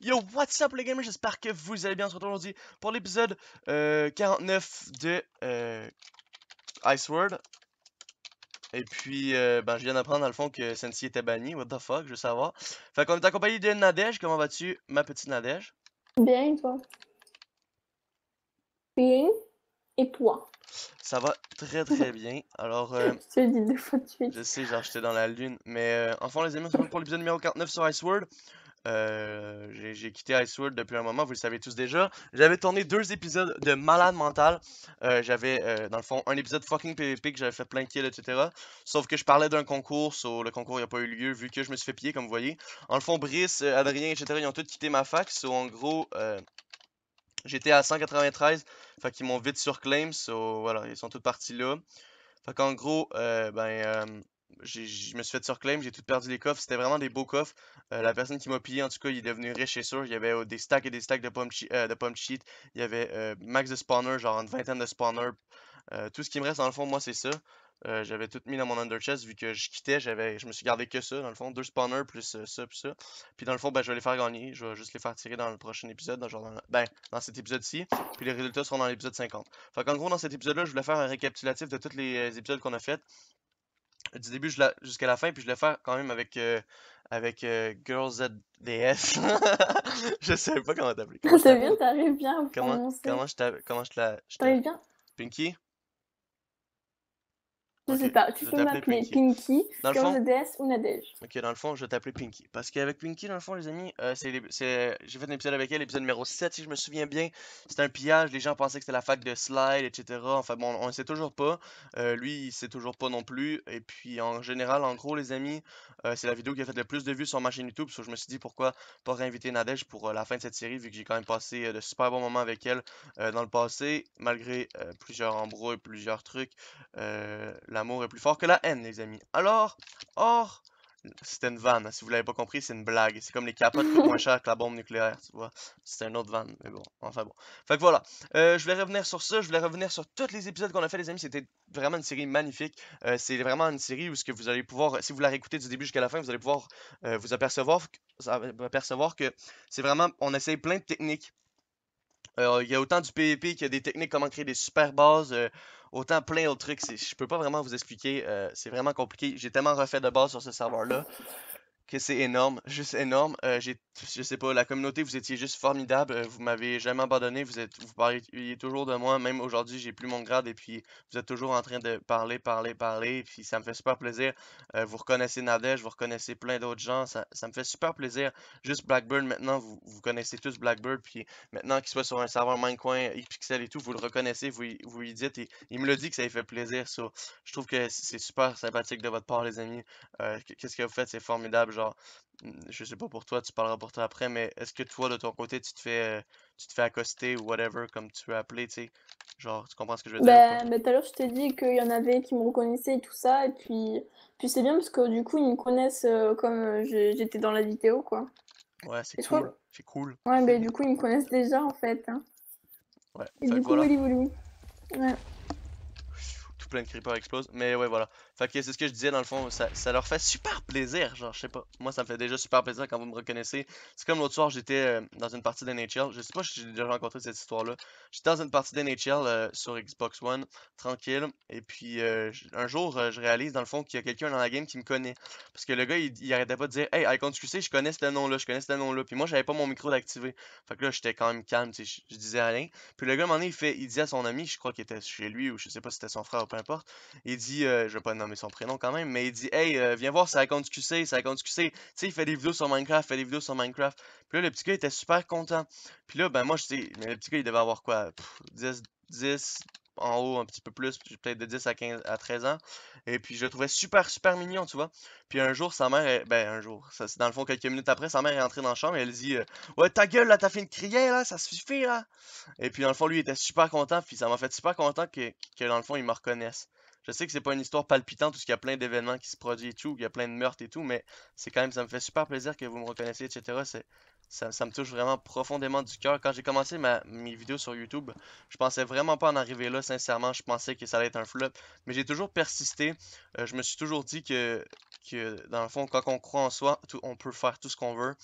Yo, what's up les gamers, j'espère que vous allez bien, on se retrouve aujourd'hui pour l'épisode 49 euh, de euh, Ice World. Et puis, euh, ben, je viens d'apprendre dans le fond que Sensi était banni, what the fuck, je veux savoir. Fait qu'on est accompagné de Nadège, comment vas-tu, ma petite Nadège? Bien, toi? Bien, et toi? Ça va très très bien. Alors, je dis deux fois de suite. Je sais, genre, j'étais dans la lune. Mais enfin, les amis, on se pour l'épisode numéro 49 sur Ice World. Euh, j'ai quitté Iceworld depuis un moment, vous le savez tous déjà. J'avais tourné deux épisodes de Malade Mental. Euh, j'avais, euh, dans le fond, un épisode fucking PVP que j'avais fait plein de kills, etc. Sauf que je parlais d'un concours, so, le concours n'a pas eu lieu vu que je me suis fait piller, comme vous voyez. En le fond, Brice, Adrien, etc., ils ont tous quitté ma fac, so, en gros... J'étais à 193, fait qu'ils m'ont vite surclaim, so voilà, ils sont tous partis là. Fait qu'en gros, ben, je me suis fait surclaim, j'ai tout perdu les coffres. C'était vraiment des beaux coffres. Euh, la personne qui m'a pillé, en tout cas, il est devenu riche et sûr. Il y avait oh, des stacks et des stacks de pomme euh, de pump sheet. Il y avait euh, max de spawners, genre une vingtaine de spawners. tout ce qui me reste, dans le fond, moi, c'est ça. j'avais tout mis dans mon underchest vu que je quittais, je me suis gardé que ça, dans le fond. Deux spawners plus ça, plus ça. Puis dans le fond, ben, je vais les faire gagner. Je vais juste les faire tirer dans le prochain épisode, dans, genre ben, dans cet épisode-ci. Puis les résultats seront dans l'épisode 50. Fait en gros, dans cet épisode-là, je voulais faire un récapitulatif de tous les épisodes qu'on a fait du début jusqu'à la fin, puis je le fait quand même avec, euh, avec euh, Girls ZDS. je sais pas comment t'appeler. C'est bien, t'arrives bien. Comment, comment, je, comment je la. T'arrives bien? Pinky? Je sais pas, tu je m'appeler Pinky, dans le fond... ou Nadège. Ok, dans le fond, je vais t'appeler Pinky. Parce qu'avec Pinky, dans le fond, les amis, euh, c'est j'ai fait un épisode avec elle, épisode numéro 7, si je me souviens bien. C'était un pillage, les gens pensaient que c'était la fac de Slide, etc. Enfin bon, on ne sait toujours pas. Euh, lui, il sait toujours pas non plus. Et puis, en général, en gros, les amis, euh, c'est la vidéo qui a fait le plus de vues sur ma chaîne YouTube. je me suis dit pourquoi pas réinviter Nadège pour la fin de cette série, vu que j'ai quand même passé de super bons moments avec elle dans le passé, malgré plusieurs embrouilles, plusieurs trucs. L'amour est plus fort que la haine, les amis. Alors, or, c'était une vanne. Hein, si vous l'avez pas compris, c'est une blague. C'est comme les capotes coûtent moins cher que la bombe nucléaire, tu vois. C'est une autre vanne, mais bon, enfin bon. Fait que voilà. Euh, je voulais revenir sur ça. Je voulais revenir sur tous les épisodes qu'on a fait, les amis. C'était vraiment une série magnifique. Euh, c'est vraiment une série où ce que vous allez pouvoir, si vous la réécoutez du début jusqu'à la fin, vous allez pouvoir euh, vous apercevoir, apercevoir que c'est vraiment, on essaye plein de techniques il y a autant du PvP qu'il y a des techniques, comment créer des super bases, autant plein d'autres trucs. Je peux pas vraiment vous expliquer. Euh, c'est vraiment compliqué. J'ai tellement refait de base sur ce serveur-là que c'est énorme, juste énorme. Euh, j'ai, je sais pas, la communauté, vous étiez juste formidable. Euh, vous m'avez jamais abandonné. Vous êtes, vous parliez toujours de moi. Même aujourd'hui, j'ai plus mon grade et puis vous êtes toujours en train de parler, parler, parler. puis ça me fait super plaisir. Euh, vous reconnaissez Nadège, vous reconnaissez plein d'autres gens. Ça, me fait super plaisir. Juste Blackbird maintenant, vous, connaissez tous Blackbird. Puis maintenant qu'il soit sur un serveur Minecoin, Xpixel et tout, vous le reconnaissez, vous, vous lui dites et il me le dit que ça lui fait plaisir. je trouve que c'est super sympathique de votre part, les amis. qu'est-ce que vous faites, c'est formidable genre, mmh, je sais pas pour toi, tu parleras pour toi après, mais est-ce que toi, de ton côté, tu te fais, euh, tu te fais accoster ou whatever, comme tu veux appeler, tu sais? Genre, tu comprends ce que je veux dire? Ben, tout à l'heure, je t'ai dit qu'il y en avait qui me reconnaissaient et tout ça, et puis, puis c'est bien parce que du coup, ils me connaissent euh, comme euh, j'étais dans la vidéo, quoi. Ouais, c'est cool. C'est cool. Ouais, ben du coup, ils me connaissent déjà, en fait. Hein. Ouais, et du coup, voilà. oui, oui, Ouais. Tout plein de creepers explosent, mais ouais, voilà. Fait que c'est ce que je disais dans le fond, ça, leur fait super plaisir, genre je sais pas. Moi ça me fait déjà super plaisir quand vous me reconnaissez. C'est comme l'autre soir j'étais euh, dans une partie d'NHL, je sais pas si j'ai déjà rencontré cette histoire là. J'étais dans une partie d'NHL euh, sur Xbox One, tranquille, et puis euh, un jour je réalise dans le fond qu'il y a quelqu'un dans la game qui me connaît. Parce que le gars il, arrêtait pas de dire Hey Icon sais, je connais ce nom là, je connais ce nom là, puis moi j'avais pas mon micro d'activer. Fait que là j'étais quand même calme, je, disais Alain. Puis le gars à un moment il, fait, il dit à son ami, je crois qu'il était chez lui ou je sais pas si c'était son frère ou peu importe, il dit, je vais pas mais son prénom quand même, mais il dit Hey, euh, viens voir, ça a du QC, ça a QC. Tu sais, il fait des vidéos sur Minecraft, fait des vidéos sur Minecraft. Puis là, le petit gars était super content. Puis là, ben moi, je sais, le petit gars, il devait avoir quoi 10, 10 en haut, un petit peu plus, peut-être de 10 à 15 à 13 ans. Et puis je le trouvais super, super mignon, tu vois. Puis un jour, sa mère, ben un jour, ça, dans le fond, quelques minutes après, sa mère est entrée dans la chambre et elle dit euh, Ouais, ta gueule là, t'as fait une crier là, ça suffit là. Et puis dans le fond, lui, il était super content, puis ça m'a fait super content que, que dans le fond, il me reconnaisse je sais que c'est pas une histoire palpitante parce qu'il y a plein d'événements qui se produisent et tout, il y a plein de meurtres et tout, mais c'est quand même, ça me fait super plaisir que vous me reconnaissiez, etc. Ça, me touche vraiment profondément du cœur. Quand j'ai commencé ma, mes vidéos sur YouTube, je pensais vraiment pas en arriver là, sincèrement. Je pensais que ça allait être un flop. Mais j'ai toujours persisté. Euh, je me suis toujours dit que, que, dans le fond, quand on croit en soi, on peut faire tout ce qu'on veut.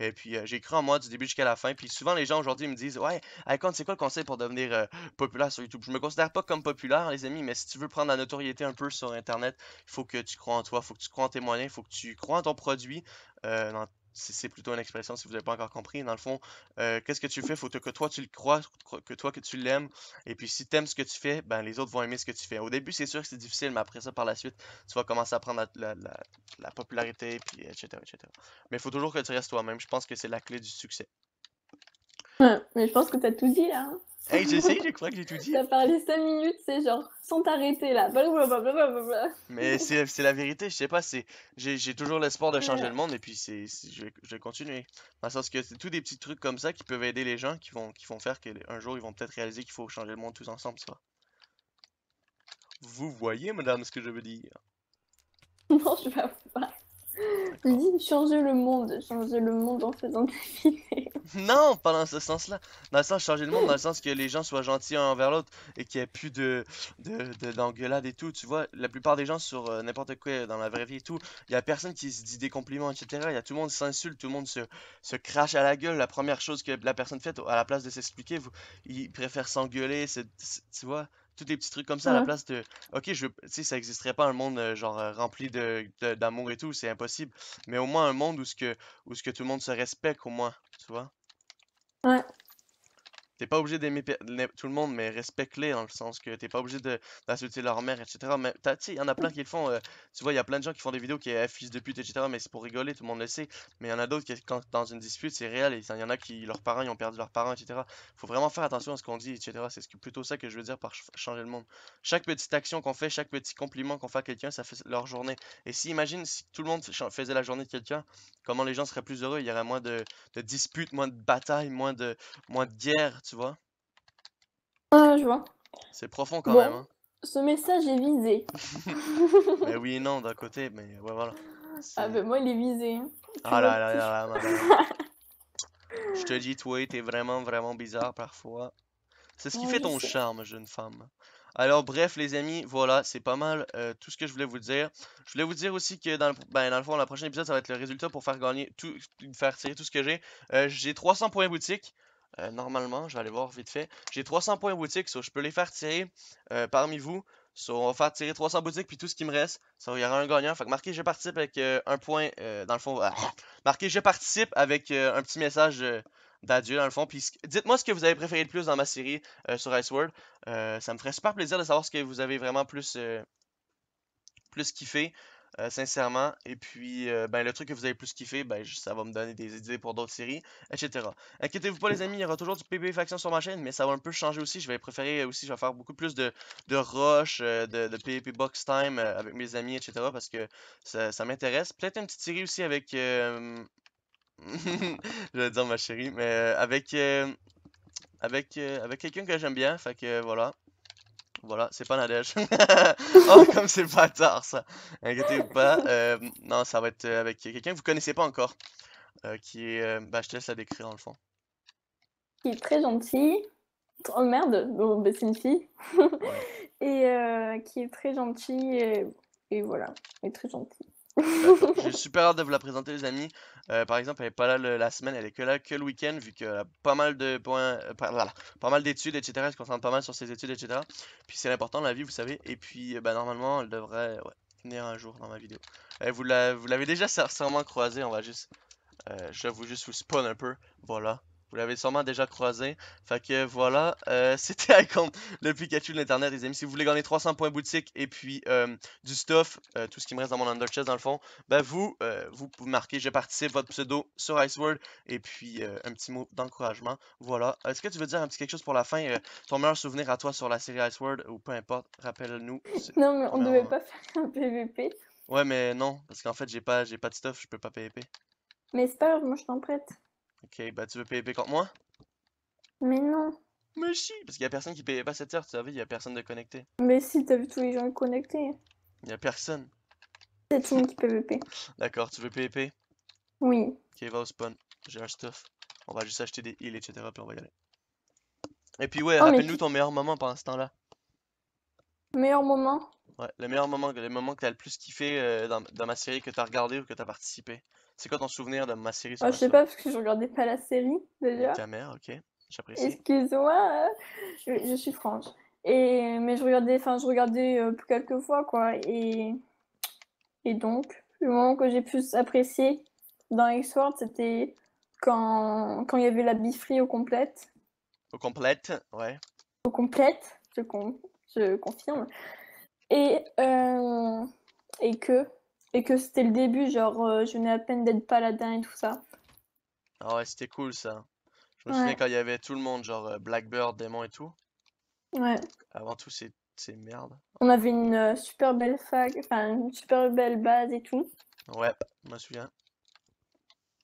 Et puis, euh, j'ai cru en moi du début jusqu'à la fin. Puis souvent, les gens aujourd'hui me disent Ouais, Icon, c'est quoi le conseil pour devenir euh, populaire sur YouTube Je me considère pas comme populaire, les amis, mais si tu veux prendre la notoriété un peu sur Internet, il faut que tu crois en toi, il faut que tu crois en tes moyens, il faut que tu crois en ton produit. Euh, c'est plutôt une expression si vous n'avez pas encore compris. Dans le fond, euh, qu'est-ce que tu fais? Faut que toi tu le crois, que toi que tu l'aimes. Et puis si tu aimes ce que tu fais, ben les autres vont aimer ce que tu fais. Au début, c'est sûr que c'est difficile, mais après ça, par la suite, tu vas commencer à prendre la, popularité, puis etc., etc. Mais il faut toujours que tu restes toi-même. Je pense que c'est la clé du succès. mais je pense que tu as tout dit là. Hein. Hey, j'essaye, je crois que j'ai tout dit. T'as parlé 5 minutes, c'est genre, sans t'arrêter là. Mais c'est la vérité, je sais pas, c'est j'ai toujours l'espoir de changer le monde et puis c'est je, vais continuer. Dans le sens que c'est tous des petits trucs comme ça qui peuvent aider les gens, qui vont, qui vont faire qu'un jour ils vont peut-être réaliser qu'il faut changer le monde tous ensemble, ça. Vous voyez, madame, ce que je veux dire Non, je vais pas. Dis, changer le monde, changer le monde en faisant des vidéos. Non, pas dans ce sens-là. Dans le sens changer le monde, dans le sens que les gens soient gentils un envers l'autre et qu'il n'y ait plus de, de, d'engueulade et tout. Tu vois, la plupart des gens sur euh, n'importe quoi dans la vraie vie et tout, il y a personne qui se dit des compliments, etc. Il y a tout le monde s'insulte, tout le monde se, se crache à la gueule. La première chose que la personne fait, à la place de s'expliquer, il préfère s'engueuler, tu vois tous des petits trucs comme ça à la place de OK, je sais ça existerait pas un monde euh, genre euh, rempli de d'amour et tout, c'est impossible, mais au moins un monde où ce que où ce que tout le monde se respecte au moins, tu vois. Ouais. T'es pas obligé d'aimer tout le monde, mais respecte-les dans le sens que t'es pas obligé d'insulter leur mère, etc. Mais il y en a plein qui le font. Euh, tu vois, il y a plein de gens qui font des vidéos qui est fils de pute, etc. Mais c'est pour rigoler, tout le monde le sait. Mais il y en a d'autres qui, quand dans une dispute, c'est réel. Il y en a qui, leurs parents, ils ont perdu leurs parents, etc. Faut vraiment faire attention à ce qu'on dit, etc. C'est ce plutôt ça que je veux dire par changer le monde. Chaque petite action qu'on fait, chaque petit compliment qu'on fait à quelqu'un, ça fait leur journée. Et si, imagine, si tout le monde faisait la journée de quelqu'un, comment les gens seraient plus heureux Il y aurait moins de, de disputes, moins de batailles, moins de, moins de guerres tu vois Ah, je vois. C'est profond quand même. Hein. Ce message est visé. mais oui non d'un côté, mais ouais, voilà. Ah, ben, moi, il est visé. Hein. Ah là là là là, Je te dis, toi, t'es vraiment, vraiment bizarre parfois. C'est ce qui fait ton charme, jeune femme. Alors bref les amis, voilà, c'est pas mal euh, tout ce que je voulais vous dire. Je voulais vous dire aussi que dans le, ben, dans le fond, le prochain épisode, ça va être le résultat pour faire gagner tout, faire tirer tout ce que j'ai. Euh, j'ai 300 points boutique. Euh, normalement, je vais aller voir vite fait. J'ai 300 points boutique, so je peux les faire tirer euh, parmi vous. So on va faire tirer 300 boutiques, puis tout ce qui me reste, ça, il y aura un gagnant. Fait que marquez je participe avec euh, un point, dans le fond. Ah, marquez je participe avec un petit message d'adieu, dans le fond. Puis dites-moi ce que vous avez préféré le plus dans ma série sur Ice Iceworld. ça me ferait super plaisir de savoir ce que vous avez vraiment plus, plus kiffé. Euh, sincèrement. Et puis, euh, ben, le truc que vous avez plus kiffé, ben, ça va me donner des idées pour d'autres séries, etc. Inquiétez-vous pas, les amis, il y aura toujours du PvP Faction sur ma chaîne, mais ça va un peu changer aussi. Je vais préférer aussi, je vais faire beaucoup plus de, de rush, euh, de, de PvP box time avec mes amis, etc. Parce que ça, m'intéresse. Peut-être une petite série aussi avec. je vais dire ma chérie, mais avec. avec, avec quelqu'un que j'aime bien, fait que voilà. Voilà, c'est pas Nadège. oh, comme c'est pas tard ça. Inquiétez-vous pas. Euh, non, ça va être euh, avec quelqu'un que vous connaissez pas encore. Euh, qui est. bah, je te laisse la décrire dans le fond. Qui est très gentil. Oh merde, Bon, bah, c'est une fille. et qui est très gentil et, et voilà, est très gentil. J'ai super hâte de vous la présenter, les amis. Euh, par exemple, elle est pas là la semaine, elle est que là que le week-end, vu que a pas mal de points, euh, pas, mal d'études, etc. Elle se concentre pas mal sur ses études, etc. Puis c'est important la vie, vous savez. Et puis, euh, bah, normalement, elle devrait tenir un jour dans ma vidéo. Eh, vous l'avez déjà sûrement croisée, on va juste. je vais vous juste vous spawn un peu. Voilà. Vous l'avez sûrement déjà croisé. Fait que voilà, euh, c'était c'était compte. le Pikachu de l'Internet, les amis. Si vous voulez gagner 300 points boutique et puis euh, du stuff, euh, tout ce qui me reste dans mon underchest dans le fond, ben vous, vous pouvez marquer je participe, votre pseudo sur Iceworld et puis un petit mot d'encouragement. Voilà. Est-ce que tu veux dire un petit quelque chose pour la fin Ton meilleur souvenir à toi sur la série Iceworld ou peu importe, rappelle-nous. Non, mais on devait pas faire un PVP. Ouais, mais non, parce qu'en fait, j'ai pas, pas de stuff, je peux pas PVP. Mais c'est pas moi je t'en prête. Ok, bah tu veux PVP contre moi? Mais non. Mais si, parce qu'il y a personne qui payait pas cette heure, tu savais, il y a personne de connecté. Mais si, t'as vu tous les gens connectés. Il y a personne. C'est tout qui PVP. D'accord, tu veux PVP? Oui. Ok, va au spawn. J'ai un stuff. On va juste acheter des heals, etc. Puis on va y aller. Et puis ouais, oh, rappelle-nous ton meilleur moment pendant ce temps-là. Meilleur moment? Ouais, le meilleur moment, le moment que t'as le plus kiffé euh, dans, ma série que t'as regardé ou que t'as participé. C'est quoi ton souvenir de ma série sur ah, Je sais pas parce que je regardais pas la série déjà. Ta mère, ok. J'apprécie. Excuse-moi, hein. je, suis franche. Et mais je regardais, enfin je regardais euh, quelques fois quoi. Et et donc le moment que j'ai plus apprécié dans X-Word, c'était quand quand il y avait la bifree au complète. Au complète, ouais. Au complète, je, je confirme. Et euh, et que et que c'était le début, genre euh, je venais à peine d'être paladin et tout ça. Ah ouais, c'était cool ça. Je me souviens quand il y avait tout le monde, genre euh, Blackbird, Démon et tout. Ouais. Avant tout, c'est merde. On avait une euh, super belle fac, enfin une super belle base et tout. Ouais, je me souviens.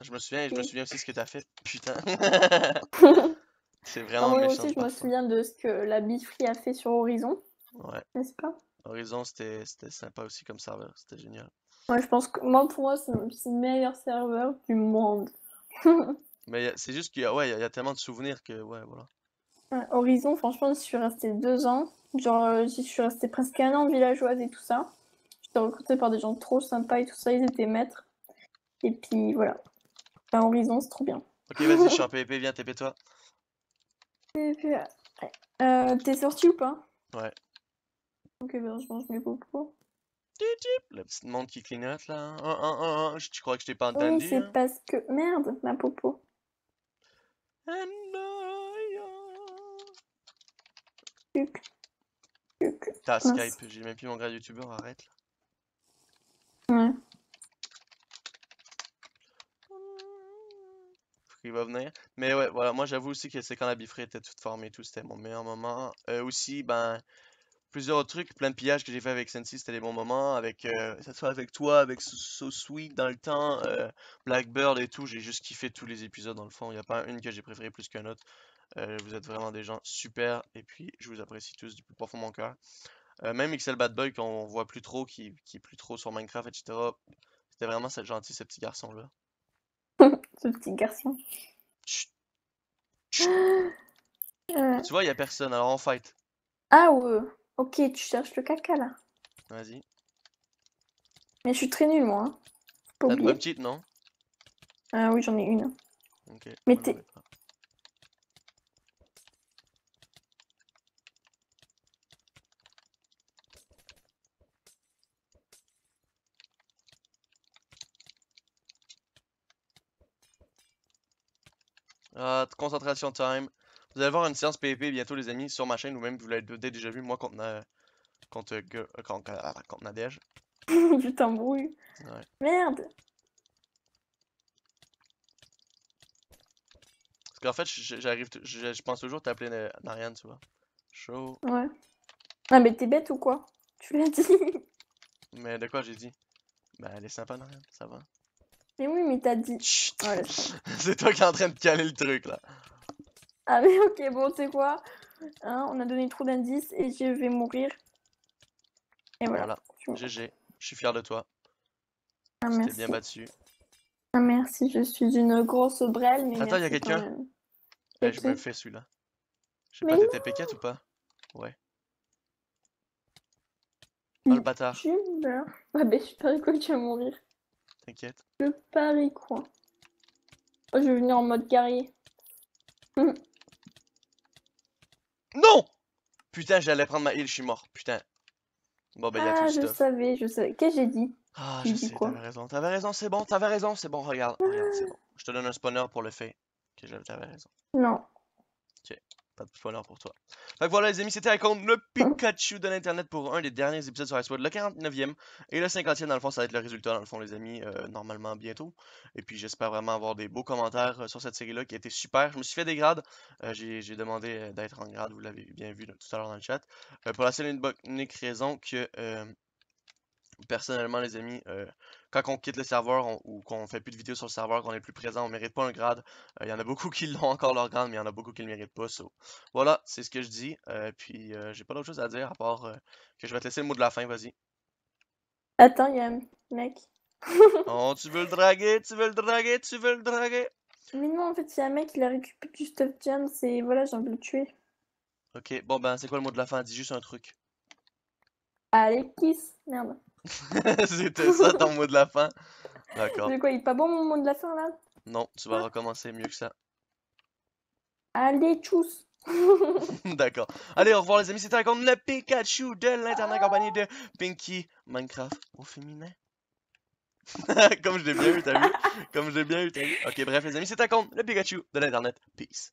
Je me souviens et je me souviens aussi ce que t'as fait. Putain. c'est ah vraiment Moi aussi, je me souviens de ce que la Bifree a fait sur Horizon. Ouais. N'est-ce pas Horizon, c'était sympa aussi comme serveur. C'était génial. Moi, je pense que moi, pour moi, c'est le meilleur serveur du monde. Mais c'est juste qu'il y, a, ouais, il y a tellement de souvenirs que, ouais, voilà. Horizon, franchement, je suis restée deux ans. Genre, euh, je suis resté presque un an villageoise et tout ça. J'étais recrutée par des gens trop sympas et tout ça, ils étaient maîtres. Et puis, voilà. Bah, Horizon, c'est trop bien. Ok, vas-y, je suis en PvP, viens, TP-toi. Euh, T'es sorti ou pas Ouais. Ok, ben, je mange mes popos. La petite monde qui clignote là. Hein. tu crois que je t'ai pas oh, entendu? Oui, c'est hein? parce que. Merde, ma popo. Uh, T'as Skype, j'ai même plus mon grade youtubeur, arrête là. Ouais. il va venir. Mais ouais, voilà, moi j'avoue aussi que c'est quand la bifrée était toute formée et tout, c'était mon meilleur moment. Euh, aussi, ben, plusieurs trucs, plein de pillages que j'ai fait avec Sensi, c'était des bons moments, avec euh, cette avec toi, avec So, Sweet dans le temps, euh, Blackbird et tout, j'ai juste kiffé tous les épisodes dans le fond, il n'y a pas une que j'ai préférée plus qu'une autre. Euh, vous êtes vraiment des gens super et puis je vous apprécie tous du plus profond de mon cœur. Euh, même XL Bad Boy qu'on voit plus trop, qui, qui est plus trop sur Minecraft, etc. C'était vraiment gentil ce petit garçon là. ce petit garçon. Tu vois, il n'y a personne, alors on fight. Ah ouais. Ok, tu cherches le caca là. Vas-y. Mais je suis très nul moi. Hein. T'as petites non Ah oui, j'en ai une. Ok. Mettez. Ah, concentration time. Vous allez voir une séance PvP bientôt, les amis, sur ma chaîne, ou même vous l'avez déjà vu, moi, contre, contre, euh, euh, euh, contre, Nadège. Ouais. Merde! Parce qu'en fait, j'arrive, je pense toujours t'appeler Narian, tu vois. Chaud. Ouais. Ah, mais t'es bête ou quoi? Tu l'as dit. mais de quoi j'ai dit? Bah, elle est sympa, Nariane, ça va. Mais oui, mais t'as dit. C'est toi qui es en train de caler le truc, là. Ah mais ok, bon, c'est quoi hein, On a donné trop d'indices et je vais mourir. Et voilà. GG, je suis fier de toi. Ah, merci. bien battu. Ah merci, je suis une grosse brelle Mais Attends, il y a quelqu'un eh, Je me fais celui-là. Je sais pas, t'étais P4 ou pas Ouais. Oh le bâtard. Tu meurs. Ah bah je parie quoi que tu vas mourir. T'inquiète. Je parie quoi oh, Je vais venir en mode guerrier. Hum. Non Putain, j'allais prendre ma heal, je suis mort. Putain. Bon, ben, ah, je savais, je savais. Qu'est-ce que j'ai dit Ah, je sais, t'avais raison. T'avais raison, c'est bon, t'avais raison, c'est bon, regarde. Regarde, c'est ah. bon. Je te donne un spawner pour le fait. que j'avais raison. Non. Pas de spoiler pour toi. Donc voilà, les amis, c'était à le Pikachu de l'Internet pour un des derniers épisodes sur Icewood, le 49e et le 50e, dans le fond, ça va être le résultat, dans le fond, les amis, euh, normalement bientôt. Et puis, j'espère vraiment avoir des beaux commentaires euh, sur cette série-là qui a été super. Je me suis fait des grades. Euh, j'ai demandé d'être en grade, vous l'avez bien vu tout à l'heure dans le chat. pour la seule et unique raison que personnellement, les amis, quand on quitte le serveur ou qu'on fait plus de vidéos sur le serveur, qu'on est plus présent, on mérite pas un grade. Euh, il y en a beaucoup qui l'ont encore leur grade, mais il y en a beaucoup qui le méritent pas. So. Voilà, c'est ce que je dis. Euh, puis euh, j'ai pas d'autre chose à dire à part que je vais te laisser le mot de la fin, vas-y. Attends, Yann, mec. oh, tu veux le draguer, tu veux le draguer, tu veux le draguer. Mais non, en fait, si un mec, il a récupéré du stuff jam, c'est voilà, j'ai envie de le tuer. Ok, bon ben, c'est quoi le mot de la fin Dis juste un truc. Allez, kiss Merde. C'était ça ton mot de la fin. D'accord. quoi, il est pas bon mon mot de la fin là Non, tu vas ah. recommencer mieux que ça. Allez, tchuss D'accord. Allez, au revoir les amis, c'était à compte le Pikachu de l'internet ah. compagnie de Pinky Minecraft au féminin. Comme je l'ai bien eu, t'as vu Comme je l'ai bien eu, t'as vu Ok, bref les amis, c'était la compte le Pikachu de l'internet. Peace.